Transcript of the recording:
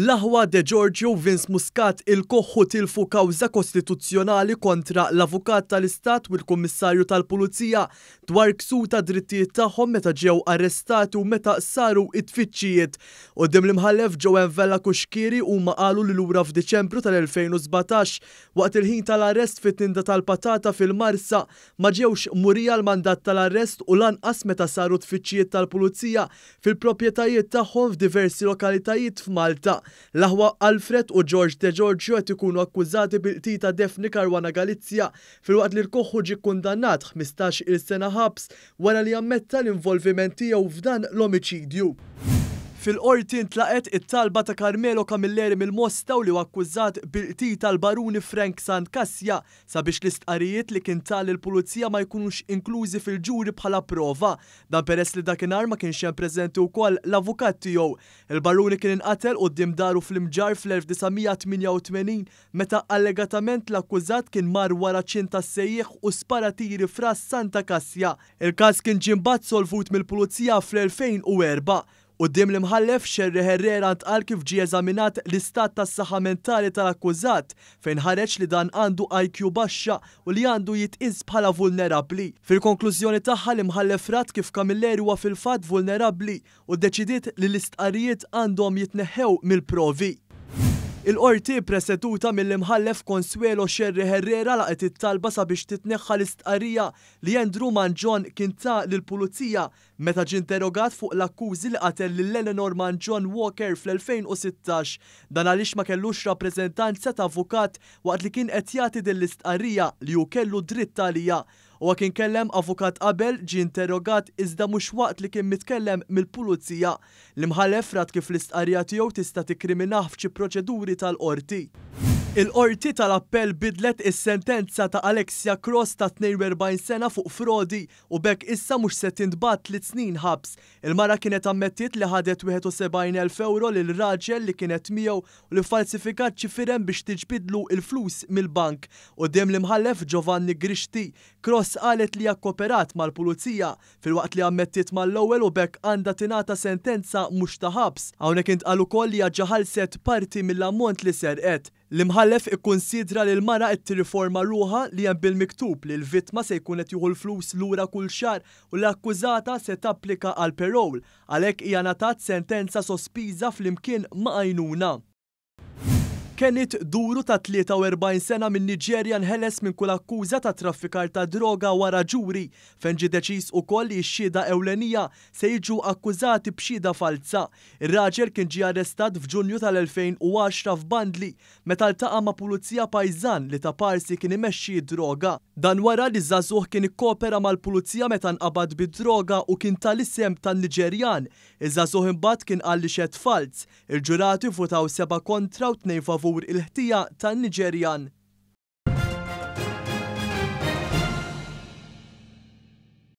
L-aħwa de Giorgio Vince Muscat il koħu tilfu kawza kostituzzjonali kontra l-avukat tal-Istat u l-Kummissarju tal-Pulizija dwar ksuta drittijiet tagħhom meta ġew arrestati u meta saru it-tfittxijiet. U dim l-imħallef ġew Envella Kuxkiri u qalu li lura f'Diċembru tal-2017 waqt il-ħin tal-arrest fit-tinda tal-patata fil-Marsa ma ġewx murija l-mandat tal-arrest u lanqas meta saru tfittxijiet tal-Pulizija fil-proprjetajiet tagħhom f'diversi lokalitajiet f'Malta. L-aħwa Alfred u George De Giorgio qed ikunu akkużati bil-qtita Defni Karwana Galizja filwaqt li l-koħħu ġi kundannat 15 il-sena ħabs wara li jammetta l-involviment tiegħu f'dan l omicidju Fil-qorti intlaqet it-talba ta' Carmelo Camilleri mill u li akkużat bil-qti tal-baruni Frank Sant Kassja sabiex l-istqarijiet li kien tal il-pulizija ma jkunux inklużi fil-ġuri bħala prova. Dan peress li dakinhar ma kienx hemm preżenti wkoll l-avukat tiegħu. Il-baruni kien inqatel qudiem daru fl-imġar fl-1988 meta allegatament l-akkużat kien mar wara ċinta sejjieħ u sparatiri fras Santa Kassja. Il-każ kien ġimbat solvut mill-pulizija fl-2004. U dim l-imħallef Xerri Herrera ntqal kif ġie eżaminat l-istat tas saħħa mentali tal-akkużat fejn ħareġ li dan għandu IQ baxxa u li għandu jitqiz bħala vulnerabli. Fil-konklużjoni tagħha l-imħallef rat kif Kamilleri huwa fil-fatt vulnerabli u deċidiet li l-istqarijiet għandhom jitneħħew mill-provi. Il-qorti preseduta mill-imħallef Consuelo Sherry Herrera laqet it-talba sabiex titneħħa l istqarija li Andrew Manjon kien ta' lill-pulizija meta interrogat fuq l-akkużi li qatel l-Eleanor Manjon Walker fl-2016 dan għaliex ma kellux rappreżentanza ta' avukat waqt li kien qed jagħti din l-istqarrija li hu kellu dritt għalija U kien kellem avukat qabel ġi interrogat iżda mhux waqt li kien mitkellem mill-pulizija li mħallef rat kif l-istqarrija tiegħu tista' tikkriminaħ fċi proċeduri tal-qorti. Il-qorti tal-appell bidlet is-sentenza ta' Alexia Cross ta' 42 sena fuq frodi u bekk issa mhux se tintbat tliet snin ħabs. Il-mara kienet ammettit li ħadet 71,000 euro lil raġel li kienet miegħu u li falsifikat ċifirem biex tiġbidlu il-flus mill-bank. U dem l-imħallef Giovanni Grixti, Cross qalet li jakkoperat mal-pulizija fil-waqt li ammettiet mal-ewwel u bekk għandha tingħata sentenza mhux ta' ħabs. Hawnhekk intqal ukoll li ġaħalset parti mill-ammont li serqet. L-imħallef ikkonsidra li l-mara qed tirriforma ruha li hemm bil-miktub li l-vittma se jkun qed jieħu l-flus lura kull xar u l-akkużata se tapplika għal perol għalhekk hija natat sentenza sospiża flimkien ma' għajnuna. Kenit duru ta' 43 sena minn Niġerja nħeles minn kull akkuża ta' traffikar ta' droga wara ġuri, fejn ġi deċis ukoll li x ewlenija se jiġu akkużati b'xieda falsa. Ir-raġel kien ġie arrestat f'Ġunju tal-2010 f'Bandli meta ltaqa' ma' pulizija pajżan li ta' parsi kien imexxi droga. Dan wara li żagħżugħ kien ikkopera mal-pulizija meta nqabad bid-droga u kien tal-isem tan-Niġerjan. Iż-żagħżugħ imbagħad kien qal li xed falz. Il-ġurati futaw seba' kontra u tnejn favur il-ħtija tan-Niġerjan